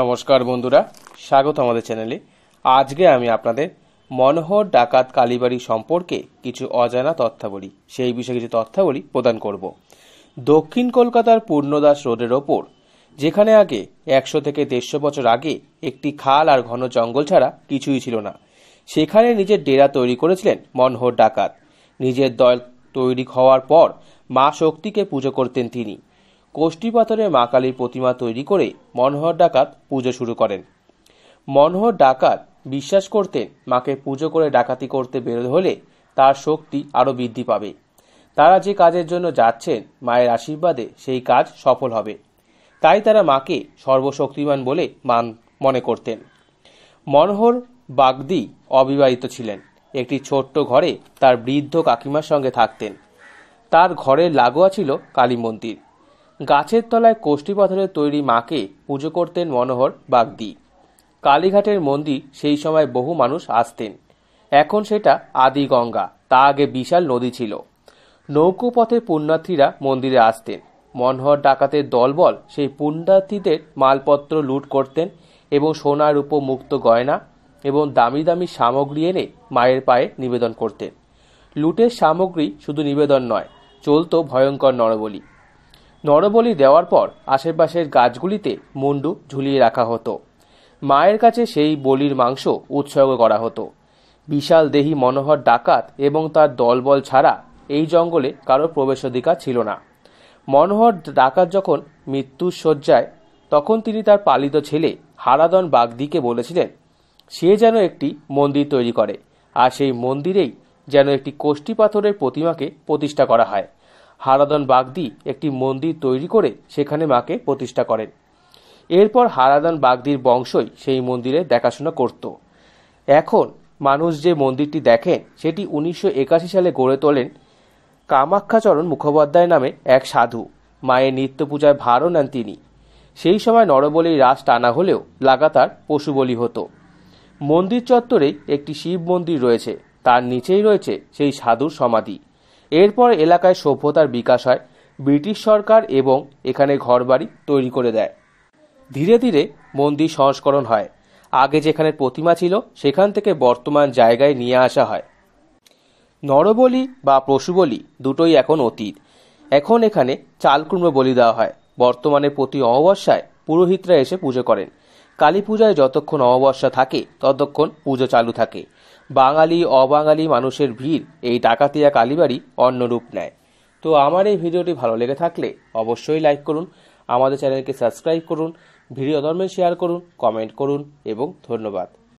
নমস্কার বন্ধুরা স্বাগত আমাদের চ্যানেলে আজকে আমি আপনাদের মনোহর ডাকাত কালীবাড়ি সম্পর্কে কিছু অজানা তথ্যাবলী সেই বিষয়ে কিছু তথ্যাবলী প্রদান করব দক্ষিণ কলকাতার পূর্ণদাস রোডের ওপর যেখানে আগে একশো থেকে দেড়শো বছর আগে একটি খাল আর ঘন জঙ্গল ছাড়া কিছুই ছিল না সেখানে নিজের ডেরা তৈরি করেছিলেন মনোহর ডাকাত নিজের দল তৈরি হওয়ার পর মা শক্তিকে পুজো করতেন তিনি কোষ্টি পাথরে মা কালীর প্রতিমা তৈরি করে মনোহর ডাকাত পুজো শুরু করেন মনোহর ডাকাত বিশ্বাস করতেন মাকে পুজো করে ডাকাতি করতে বেরোতে হলে তার শক্তি আরও বৃদ্ধি পাবে তারা যে কাজের জন্য যাচ্ছেন মায়ের আশীর্বাদে সেই কাজ সফল হবে তাই তারা মাকে সর্বশক্তিমান বলে মান মনে করতেন মনোহর বাগদি অবিবাহিত ছিলেন একটি ছোট্ট ঘরে তার বৃদ্ধ কাকিমার সঙ্গে থাকতেন তার ঘরের লাগোয়া ছিল কালী মন্দির গাছের তলায় কোষ্ঠী পাথরের তৈরি মাকে পুজো করতেন মনোহর বাগদি কালীঘাটের মন্দির সেই সময় বহু মানুষ আসতেন এখন সেটা আদি গঙ্গা তা আগে বিশাল নদী ছিল নৌকোপথে পুণ্যার্থীরা মন্দিরে আসতেন মনোহর ডাকাতের দলবল সেই পুণ্যার্থীদের মালপত্র লুট করতেন এবং সোনার উপ মুক্ত গয়না এবং দামি দামি সামগ্রী এনে মায়ের পায়ে নিবেদন করতেন লুটের সামগ্রী শুধু নিবেদন নয় চলত ভয়ঙ্কর নরবলি নরবলি দেওয়ার পর আশেপাশের গাছগুলিতে মুন্ডু ঝুলিয়ে রাখা হতো মায়ের কাছে সেই বলির মাংস উৎসর্গ করা হতো বিশাল দেহী মনোহর ডাকাত এবং তার দলবল ছাড়া এই জঙ্গলে কারো প্রবেশাধিকার ছিল না মনোহর ডাকাত যখন মৃত্যুর শয্যায় তখন তিনি তার পালিত ছেলে হারাদন বাগদিকে বলেছিলেন সে যেন একটি মন্দির তৈরি করে আর সেই মন্দিরেই যেন একটি কোষ্ঠী পাথরের প্রতিমাকে প্রতিষ্ঠা করা হয় হারাদন বাগদি একটি মন্দির তৈরি করে সেখানে মাকে প্রতিষ্ঠা করেন এরপর হারাদন বাগদির বংশই সেই মন্দিরে দেখাশোনা করত এখন মানুষ যে মন্দিরটি দেখেন সেটি উনিশশো সালে গড়ে তোলেন কামাক্ষাচরণ মুখোপাধ্যায় নামে এক সাধু মায়ের নিত্য পূজায় ভারও নেন তিনি সেই সময় নরবলির রাস টানা হলেও লাগাতার পশু বলি হতো মন্দির চত্বরে একটি শিব মন্দির রয়েছে তার নিচেই রয়েছে সেই সাধুর সমাধি এরপর এলাকায় সভ্যতার বিকাশ হয় ব্রিটিশ সরকার এবং এখানে ঘরবাড়ি তৈরি করে দেয় ধীরে ধীরে মন্দির সংস্করণ হয় আগে যেখানে প্রতিমা ছিল সেখান থেকে বর্তমান জায়গায় নিয়ে আসা হয় নরবলি বা পশুবলি দুটোই এখন অতীত এখন এখানে চালকুমড়ো বলি দেওয়া হয় বর্তমানে প্রতি অমাবস্যায় পুরোহিতরা এসে পুজো করেন কালী পূজায় যতক্ষণ অমাবস্যা থাকে ততক্ষণ পুজো চালু থাকে বাঙালি অবাঙালি মানুষের ভিড় এই ডাকাতিয়া কালীবাড়ি অন্য রূপ নেয় তো আমার এই ভিডিওটি ভালো লেগে থাকলে অবশ্যই লাইক করুন আমাদের চ্যানেলকে সাবস্ক্রাইব করুন ভিডিও ধর্মে শেয়ার করুন কমেন্ট করুন এবং ধন্যবাদ